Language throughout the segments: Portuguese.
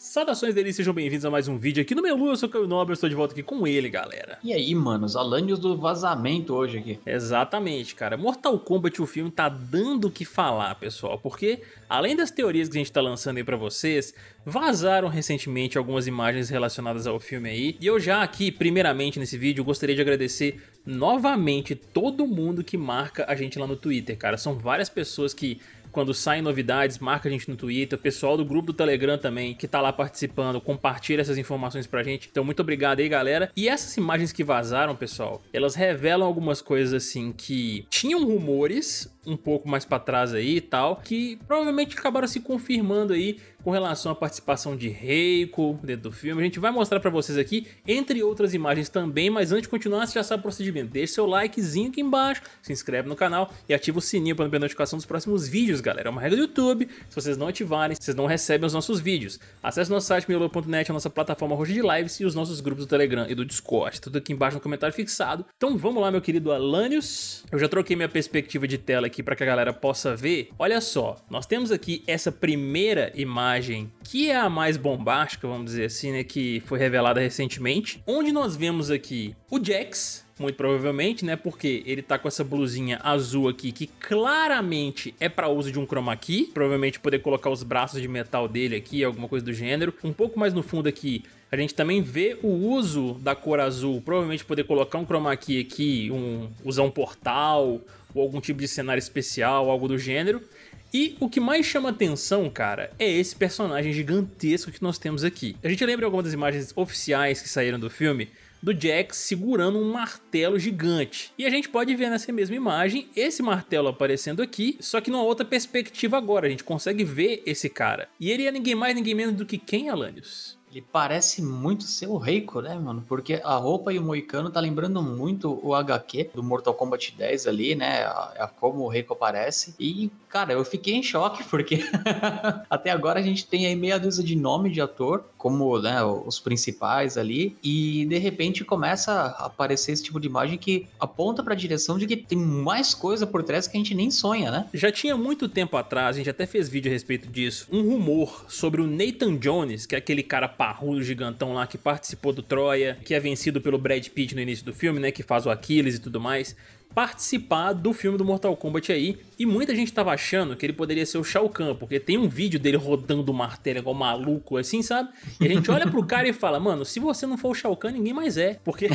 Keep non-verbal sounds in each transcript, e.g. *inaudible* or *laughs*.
Saudações deles, sejam bem-vindos a mais um vídeo aqui no Melu. eu sou o Caio Nobre, estou de volta aqui com ele, galera. E aí, mano? Os Alanios do vazamento hoje aqui. Exatamente, cara. Mortal Kombat, o filme, tá dando o que falar, pessoal, porque além das teorias que a gente tá lançando aí pra vocês, vazaram recentemente algumas imagens relacionadas ao filme aí, e eu já aqui, primeiramente nesse vídeo, gostaria de agradecer novamente todo mundo que marca a gente lá no Twitter, cara. São várias pessoas que quando saem novidades, marca a gente no Twitter, o pessoal do grupo do Telegram também, que tá lá participando, compartilha essas informações pra gente. Então, muito obrigado aí, galera. E essas imagens que vazaram, pessoal, elas revelam algumas coisas assim que tinham rumores, um pouco mais para trás aí e tal, que provavelmente acabaram se confirmando aí com relação à participação de Reiko dentro do filme. A gente vai mostrar para vocês aqui, entre outras imagens também, mas antes de continuar, você já sabe o procedimento. Deixe seu likezinho aqui embaixo, se inscreve no canal e ativa o sininho para não perder notificação dos próximos vídeos, galera. É uma regra do YouTube, se vocês não ativarem, vocês não recebem os nossos vídeos. Acesse nosso site miolo.net, a nossa plataforma roxa de lives e os nossos grupos do Telegram e do Discord. Tudo aqui embaixo no comentário fixado. Então vamos lá, meu querido Alanios. Eu já troquei minha perspectiva de tela aqui aqui para que a galera possa ver. Olha só, nós temos aqui essa primeira imagem que é a mais bombástica, vamos dizer assim, né, que foi revelada recentemente, onde nós vemos aqui o Jax, muito provavelmente, né? Porque ele tá com essa blusinha azul aqui, que claramente é para uso de um chroma key. Provavelmente poder colocar os braços de metal dele aqui, alguma coisa do gênero. Um pouco mais no fundo aqui, a gente também vê o uso da cor azul. Provavelmente poder colocar um chroma key aqui, um, usar um portal, ou algum tipo de cenário especial, algo do gênero. E o que mais chama atenção, cara, é esse personagem gigantesco que nós temos aqui. A gente lembra algumas das imagens oficiais que saíram do filme do Jack segurando um martelo gigante. E a gente pode ver nessa mesma imagem esse martelo aparecendo aqui, só que numa outra perspectiva agora, a gente consegue ver esse cara. E ele é ninguém mais, ninguém menos do que quem, Alanios? Ele parece muito ser o Reiko, né, mano? Porque a roupa e o Moicano tá lembrando muito o HQ do Mortal Kombat 10 ali, né? A, a como o Reiko aparece. E, cara, eu fiquei em choque, porque *laughs* até agora a gente tem aí meia dúzia de nome de ator, como né, os principais ali, e de repente começa a aparecer esse tipo de imagem que aponta pra direção de que tem mais coisa por trás que a gente nem sonha, né? Já tinha muito tempo atrás, a gente até fez vídeo a respeito disso, um rumor sobre o Nathan Jones, que é aquele cara parrudo gigantão lá que participou do Troia, que é vencido pelo Brad Pitt no início do filme, né? Que faz o Aquiles e tudo mais participar do filme do Mortal Kombat aí. E muita gente tava achando que ele poderia ser o Shao Kahn, porque tem um vídeo dele rodando o martelo igual maluco, assim, sabe? E a gente olha pro cara e fala, mano, se você não for o Shao Kahn, ninguém mais é. Porque.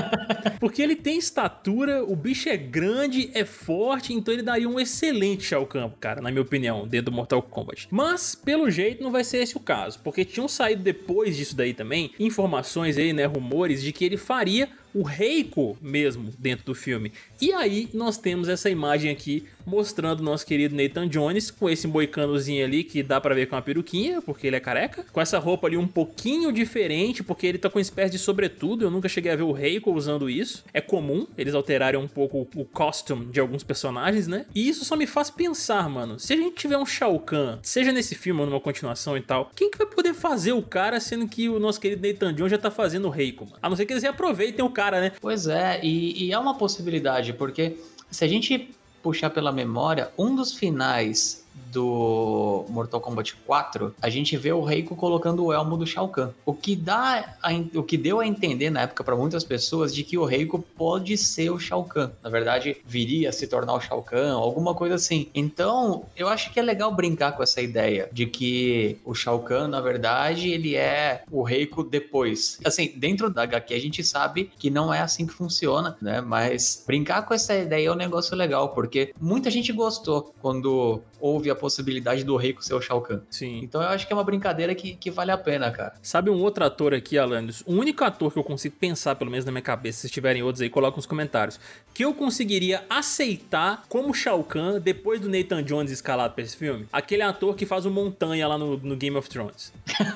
*laughs* porque ele tem estatura, o bicho é grande, é forte, então ele daria um excelente Shao Kahn, cara, na minha opinião, dentro do Mortal Kombat. Mas, pelo jeito, não vai ser esse o caso, porque tinham saído depois disso daí também informações aí, né, rumores de que ele faria o Reiko mesmo dentro do filme. E aí nós temos essa imagem aqui mostrando o nosso querido Nathan Jones com esse moicanozinho ali que dá para ver com uma peruquinha, porque ele é careca, com essa roupa ali um pouquinho diferente, porque ele tá com espécie de sobretudo, eu nunca cheguei a ver o Reiko usando isso. É comum eles alterarem um pouco o costume de alguns personagens, né? E isso só me faz pensar, mano, se a gente tiver um Shao Kahn, seja nesse filme ou numa continuação e tal, quem que vai poder fazer o cara sendo que o nosso querido Nathan Jones já tá fazendo o Reiko, mano? A não ser que eles reaproveitem o cara, né? Pois é, e, e é uma possibilidade, porque se a gente puxar pela memória, um dos finais do Mortal Kombat 4, a gente vê o Reiko colocando o elmo do Shao Kahn. O que dá a, o que deu a entender na época para muitas pessoas de que o Reiko pode ser o Shao Kahn. Na verdade, viria a se tornar o Shao Kahn, alguma coisa assim. Então, eu acho que é legal brincar com essa ideia de que o Shao Kahn, na verdade, ele é o Reiko depois. Assim, dentro da HQ a gente sabe que não é assim que funciona, né? Mas brincar com essa ideia é um negócio legal, porque muita gente gostou quando houve a possibilidade do rei com seu Shao Kahn. Sim. Então eu acho que é uma brincadeira que, que vale a pena, cara. Sabe um outro ator aqui, Alanis? O único ator que eu consigo pensar, pelo menos na minha cabeça, se tiverem outros aí, coloca nos comentários, que eu conseguiria aceitar como Shao Kahn depois do Nathan Jones escalado pra esse filme. Aquele ator que faz o Montanha lá no, no Game of Thrones. *laughs*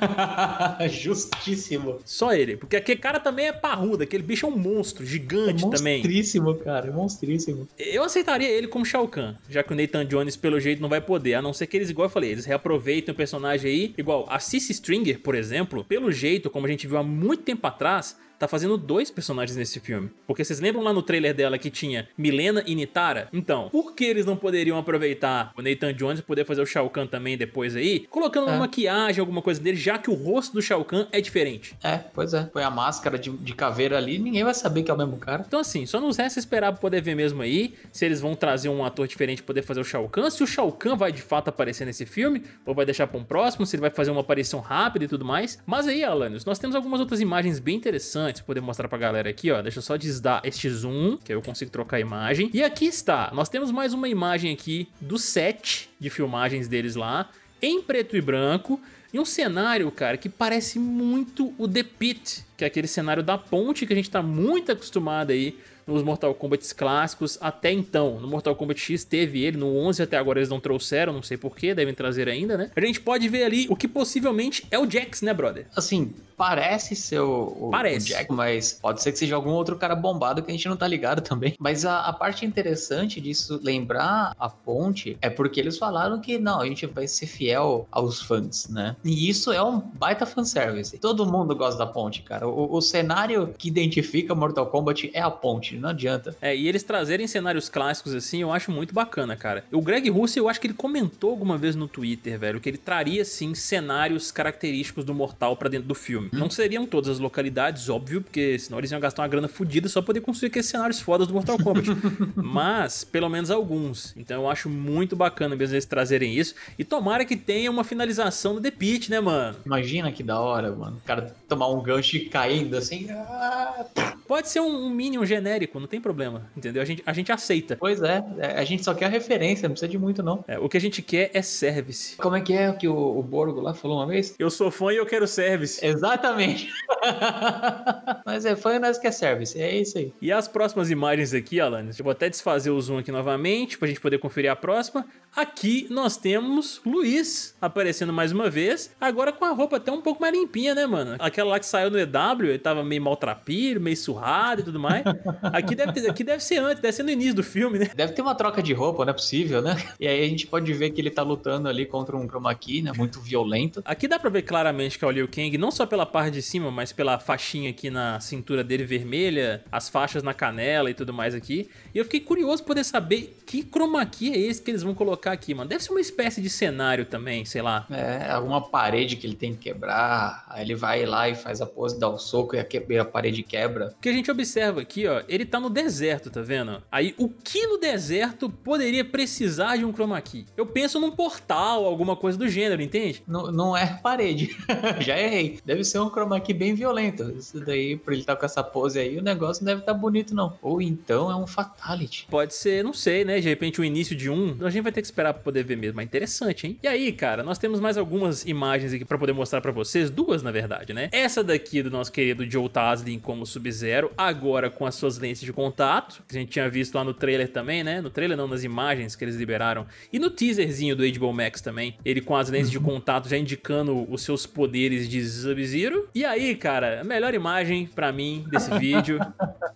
Justíssimo. Só ele. Porque aquele cara também é parrudo, aquele bicho é um monstro gigante é também. Monstríssimo, cara. É monstríssimo. Eu aceitaria ele como Shao Kahn, já que o Nathan Jones, pelo jeito, não vai poder, a não ser que eles, igual eu falei, eles reaproveitem o personagem aí, igual a Cissy Stringer, por exemplo, pelo jeito, como a gente viu há muito tempo atrás, tá fazendo dois personagens nesse filme. Porque vocês lembram lá no trailer dela que tinha Milena e Nitara? Então, por que eles não poderiam aproveitar o Nathan Jones e poder fazer o Shao Kahn também depois aí? Colocando uma é. maquiagem, alguma coisa dele, já que o rosto do Shao Kahn é diferente. É, pois é. Põe a máscara de, de caveira ali, ninguém vai saber que é o mesmo cara. Então assim, só nos resta esperar pra poder ver mesmo aí se eles vão trazer um ator diferente pra poder fazer o Shao Kahn, se o Shao Kahn vai de fato aparecer nesse filme, ou vai deixar pra um próximo, se ele vai fazer uma aparição rápida e tudo mais. Mas aí, Alanios, nós temos algumas outras imagens bem interessantes antes poder mostrar pra galera aqui, ó. Deixa eu só desdar este zoom, que aí eu consigo trocar a imagem. E aqui está. Nós temos mais uma imagem aqui do set de filmagens deles lá, em preto e branco. E um cenário, cara, que parece muito o The Pit, que é aquele cenário da ponte que a gente tá muito acostumado aí nos Mortal Kombat clássicos até então. No Mortal Kombat X teve ele, no 11 até agora eles não trouxeram, não sei porquê, devem trazer ainda, né? A gente pode ver ali o que possivelmente é o Jax, né, brother? Assim, parece ser o, o, parece. o Jack, mas pode ser que seja algum outro cara bombado que a gente não tá ligado *laughs* também. Mas a, a parte interessante disso, lembrar a ponte, é porque eles falaram que não, a gente vai ser fiel aos fãs, né? E isso é um baita fanservice. Todo mundo gosta da ponte, cara. O, o cenário que identifica Mortal Kombat é a ponte não adianta. É, e eles trazerem cenários clássicos assim, eu acho muito bacana, cara. O Greg Russo, eu acho que ele comentou alguma vez no Twitter, velho, que ele traria sim cenários característicos do Mortal para dentro do filme. Hum. Não seriam todas as localidades, óbvio, porque senão eles iam gastar uma grana fodida só pra poder construir aqueles cenários fodas do Mortal Kombat. *laughs* Mas, pelo menos alguns. Então eu acho muito bacana mesmo eles trazerem isso. E tomara que tenha uma finalização do The Pit, né, mano? Imagina que da hora, mano. O cara tomar um gancho e caindo assim. Ah, Pode ser um, um Minion genérico genérico, não tem problema, entendeu? A gente, a gente aceita. Pois é, é, a gente só quer a referência, não precisa de muito, não. É, o que a gente quer é service. Como é que é o que o, o Borgo lá falou uma vez? Eu sou fã e eu quero service. Exatamente. *laughs* *laughs* Mas é fã nós que é service, é isso aí. E as próximas imagens aqui, Alanis, eu vou até desfazer o zoom aqui novamente pra gente poder conferir a próxima. Aqui nós temos Luiz aparecendo mais uma vez, agora com a roupa até um pouco mais limpinha, né, mano? Aquela lá que saiu no EW, ele tava meio maltrapilho, meio surrado e tudo mais. Aqui deve, ter, aqui deve ser antes, deve ser no início do filme, né? Deve ter uma troca de roupa, não é possível, né? E aí a gente pode ver que ele tá lutando ali contra um chroma key, né? Muito violento. Aqui dá pra ver claramente que é o Liu Kang, não só pela parte de cima, mas pela faixinha aqui na cintura dele vermelha, as faixas na canela e tudo mais aqui. E eu fiquei curioso poder saber que chroma key é esse que eles vão colocar aqui, mano. Deve ser uma espécie de cenário também, sei lá. É, alguma parede que ele tem que quebrar, aí ele vai lá e faz a pose, dá o um soco e a, que... a parede quebra. O que a gente observa aqui, ó, ele tá no deserto, tá vendo? Aí o que no deserto poderia precisar de um chroma key? Eu penso num portal, alguma coisa do gênero, entende? Não, não é parede, *laughs* já errei. Deve ser um chroma key bem violenta. Isso daí, pra ele estar tá com essa pose aí, o negócio não deve estar tá bonito, não. Ou então é um fatality. Pode ser, não sei, né? De repente o início de um. A gente vai ter que esperar pra poder ver mesmo. É interessante, hein? E aí, cara, nós temos mais algumas imagens aqui pra poder mostrar pra vocês. Duas, na verdade, né? Essa daqui do nosso querido Joe Taslin como Sub-Zero, agora com as suas lentes de contato. Que a gente tinha visto lá no trailer também, né? No trailer não, nas imagens que eles liberaram. E no teaserzinho do HBO Max também. Ele com as lentes de uhum. contato já indicando os seus poderes de Sub-Zero. E aí, cara cara, a melhor imagem para mim desse *laughs* vídeo,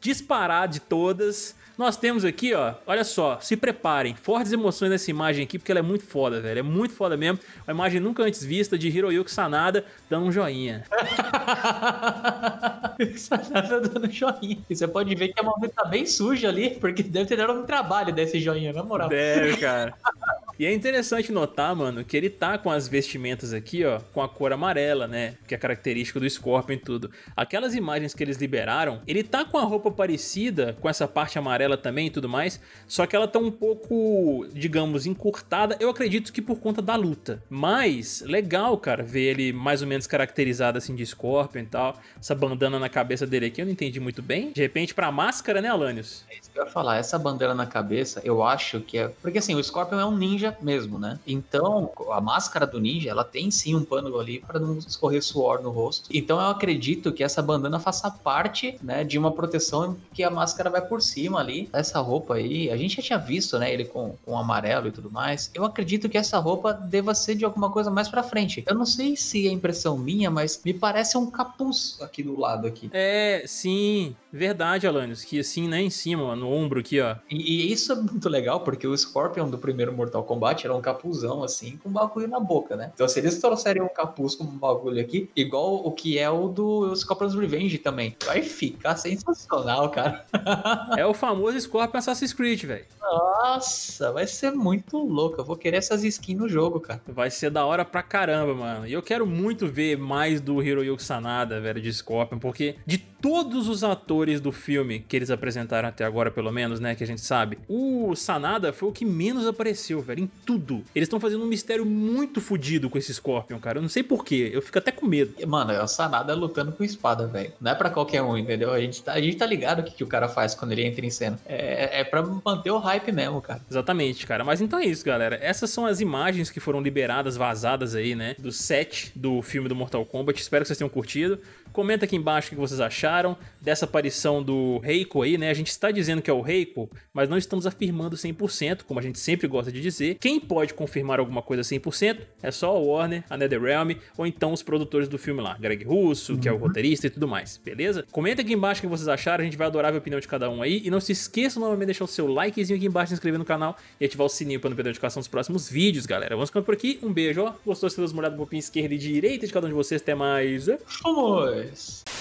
disparado de todas. Nós temos aqui, ó, olha só, se preparem, fortes emoções nessa imagem aqui, porque ela é muito foda, velho, é muito foda mesmo. Uma imagem nunca antes vista de Hiroyuki Sanada dando um joinha. *laughs* Sanada dando joinha. E você pode ver que a mão tá bem suja ali, porque deve ter dado um trabalho desse joinha, na moral. Deve, cara. *laughs* E é interessante notar, mano, que ele tá com as vestimentas aqui, ó, com a cor amarela, né? Que é característica do Scorpion e tudo. Aquelas imagens que eles liberaram, ele tá com a roupa parecida, com essa parte amarela também e tudo mais, só que ela tá um pouco, digamos, encurtada, eu acredito que por conta da luta. Mas, legal, cara, ver ele mais ou menos caracterizado assim de Scorpion e tal, essa bandana na cabeça dele aqui, eu não entendi muito bem. De repente pra máscara, né, Alanios? É isso que eu ia falar, essa bandana na cabeça, eu acho que é... Porque assim, o Scorpion é um ninja ninja mesmo, né? Então, a máscara do ninja, ela tem sim um pano ali para não escorrer suor no rosto. Então, eu acredito que essa bandana faça parte, né, de uma proteção que a máscara vai por cima ali. Essa roupa aí, a gente já tinha visto, né, ele com, com amarelo e tudo mais. Eu acredito que essa roupa deva ser de alguma coisa mais para frente. Eu não sei se é impressão minha, mas me parece um capuz aqui do lado aqui. É, sim, verdade, Alanis, que assim, né, em cima, no ombro aqui, ó. E, e isso é muito legal, porque o Scorpion do primeiro Mortal Kombat combate era um capuzão, assim, com um bagulho na boca, né? Então, se eles trouxerem um capuz com um bagulho aqui, igual o que é o do Scorpion's Revenge também, vai ficar sensacional, cara. é o famoso Scorpion Assassin's Creed, velho. Nossa, vai ser muito louco. Eu vou querer essas skins no jogo, cara. Vai ser da hora pra caramba, mano. E eu quero muito ver mais do Hiroyuki Sanada, velho, de Scorpion, porque de todos os atores do filme que eles apresentaram até agora, pelo menos, né? Que a gente sabe. O Sanada foi o que menos apareceu, velho, em tudo. Eles estão fazendo um mistério muito fodido com esse Scorpion, cara. Eu não sei porquê, eu fico até com medo. Mano, é o Sanada é lutando com espada, velho. Não é para qualquer um, entendeu? A gente tá, a gente tá ligado o que, que o cara faz quando ele entra em cena. É, é pra manter o hype mesmo, cara. Exatamente, cara. Mas então é isso, galera. Essas são as imagens que foram liberadas, vazadas aí, né? Do set do filme do Mortal Kombat. Espero que vocês tenham curtido. Comenta aqui embaixo o que vocês acharam dessa aparição do Reiko aí, né? A gente está dizendo que é o Reiko, mas não estamos afirmando 100%, como a gente sempre gosta de dizer. Quem pode confirmar alguma coisa 100% é só a Warner, a NetherRealm ou então os produtores do filme lá, Greg Russo, que é o uhum. roteirista e tudo mais, beleza? Comenta aqui embaixo o que vocês acharam, a gente vai adorar a opinião de cada um aí. E não se esqueça novamente de deixar o seu likezinho aqui embaixo, se inscrever no canal e ativar o sininho para não perder a notificação dos próximos vídeos, galera. Vamos ficando por aqui, um beijo, ó. Gostou? Se deu uma olhada no um esquerda e direita de cada um de vocês, até mais. É? Foi! this.